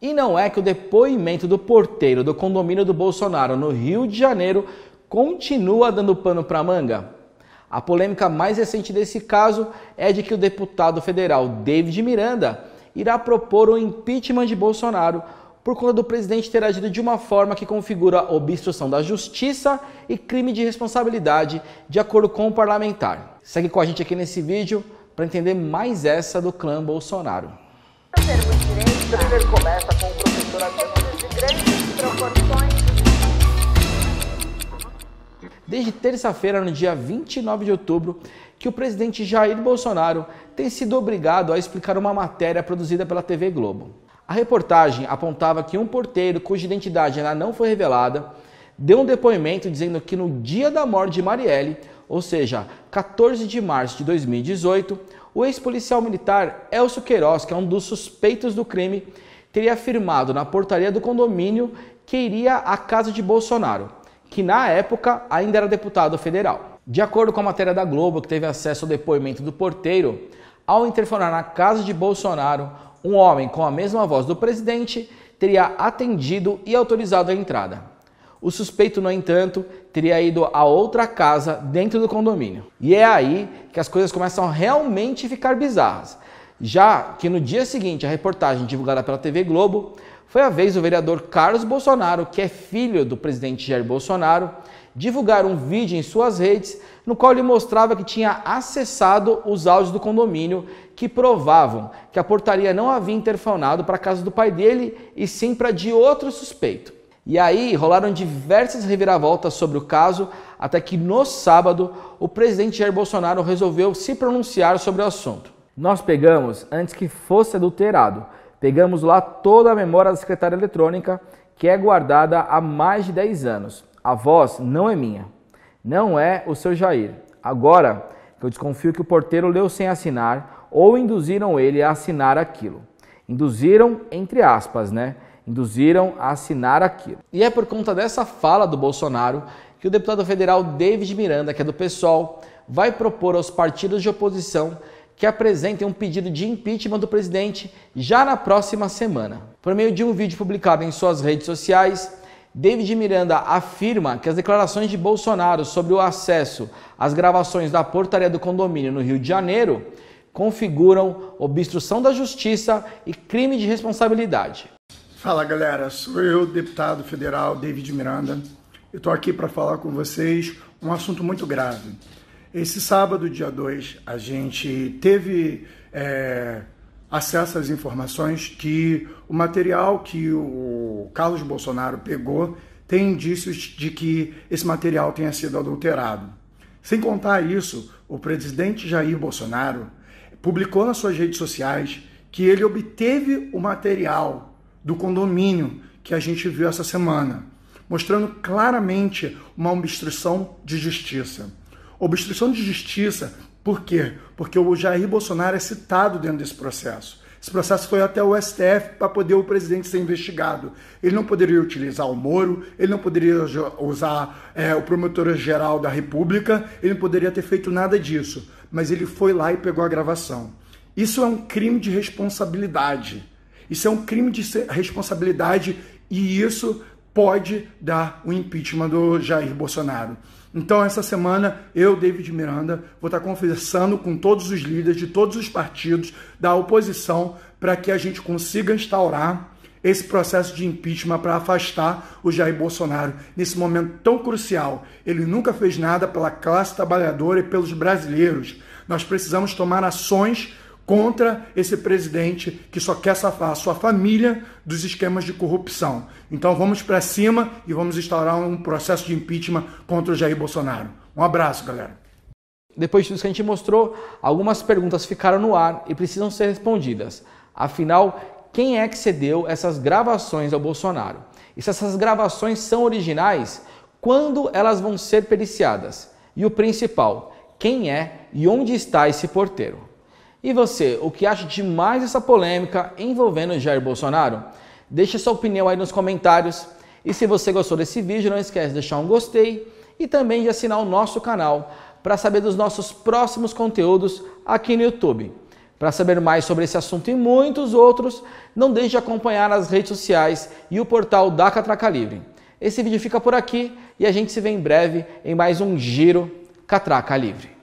E não é que o depoimento do porteiro do condomínio do Bolsonaro no Rio de Janeiro continua dando pano para manga? A polêmica mais recente desse caso é de que o deputado federal David Miranda irá propor o um impeachment de Bolsonaro por conta do presidente ter agido de uma forma que configura obstrução da justiça e crime de responsabilidade, de acordo com o parlamentar. Segue com a gente aqui nesse vídeo para entender mais essa do clã Bolsonaro. Tá o trailer começa com o professor achando de grandes proporções. Desde terça-feira, no dia 29 de outubro, que o presidente Jair Bolsonaro tem sido obrigado a explicar uma matéria produzida pela TV Globo. A reportagem apontava que um porteiro, cuja identidade ainda não foi revelada, deu um depoimento dizendo que no dia da morte de Marielle, ou seja, 14 de março de 2018, o ex-policial militar Elcio Queiroz, que é um dos suspeitos do crime, teria afirmado na portaria do condomínio que iria à casa de Bolsonaro, que na época ainda era deputado federal. De acordo com a matéria da Globo, que teve acesso ao depoimento do porteiro, ao interfonar na casa de Bolsonaro, um homem com a mesma voz do presidente teria atendido e autorizado a entrada. O suspeito, no entanto, teria ido a outra casa dentro do condomínio. E é aí que as coisas começam a realmente ficar bizarras. Já que no dia seguinte, a reportagem divulgada pela TV Globo foi a vez do vereador Carlos Bolsonaro, que é filho do presidente Jair Bolsonaro, divulgar um vídeo em suas redes no qual ele mostrava que tinha acessado os áudios do condomínio que provavam que a portaria não havia interfonado para a casa do pai dele e sim para de outro suspeito. E aí rolaram diversas reviravoltas sobre o caso, até que no sábado o presidente Jair Bolsonaro resolveu se pronunciar sobre o assunto. Nós pegamos antes que fosse adulterado, pegamos lá toda a memória da secretária eletrônica, que é guardada há mais de 10 anos. A voz não é minha, não é o seu Jair. Agora eu desconfio que o porteiro leu sem assinar ou induziram ele a assinar aquilo. Induziram, entre aspas, né? induziram a assinar aquilo. E é por conta dessa fala do Bolsonaro que o deputado federal David Miranda, que é do PSOL, vai propor aos partidos de oposição que apresentem um pedido de impeachment do presidente já na próxima semana. Por meio de um vídeo publicado em suas redes sociais, David Miranda afirma que as declarações de Bolsonaro sobre o acesso às gravações da portaria do condomínio no Rio de Janeiro configuram obstrução da justiça e crime de responsabilidade. Fala galera, sou eu, deputado federal David Miranda. Eu estou aqui para falar com vocês um assunto muito grave. Esse sábado, dia 2, a gente teve é, acesso às informações que o material que o Carlos Bolsonaro pegou tem indícios de que esse material tenha sido adulterado. Sem contar isso, o presidente Jair Bolsonaro publicou nas suas redes sociais que ele obteve o material do condomínio que a gente viu essa semana, mostrando claramente uma obstrução de justiça. Obstrução de justiça, por quê? Porque o Jair Bolsonaro é citado dentro desse processo. Esse processo foi até o STF para poder o presidente ser investigado. Ele não poderia utilizar o Moro, ele não poderia usar é, o promotor-geral da República, ele não poderia ter feito nada disso. Mas ele foi lá e pegou a gravação. Isso é um crime de responsabilidade. Isso é um crime de responsabilidade e isso pode dar o impeachment do Jair Bolsonaro. Então, essa semana, eu, David Miranda, vou estar conversando com todos os líderes de todos os partidos da oposição para que a gente consiga instaurar esse processo de impeachment para afastar o Jair Bolsonaro nesse momento tão crucial. Ele nunca fez nada pela classe trabalhadora e pelos brasileiros. Nós precisamos tomar ações contra esse presidente que só quer safar a sua família dos esquemas de corrupção. Então vamos para cima e vamos instaurar um processo de impeachment contra o Jair Bolsonaro. Um abraço, galera. Depois disso que a gente mostrou, algumas perguntas ficaram no ar e precisam ser respondidas. Afinal, quem é que cedeu essas gravações ao Bolsonaro? E se essas gravações são originais, quando elas vão ser periciadas? E o principal, quem é e onde está esse porteiro? E você, o que acha de mais essa polêmica envolvendo Jair Bolsonaro? Deixe sua opinião aí nos comentários. E se você gostou desse vídeo, não esquece de deixar um gostei e também de assinar o nosso canal para saber dos nossos próximos conteúdos aqui no YouTube. Para saber mais sobre esse assunto e muitos outros, não deixe de acompanhar as redes sociais e o portal da Catraca Livre. Esse vídeo fica por aqui e a gente se vê em breve em mais um Giro Catraca Livre.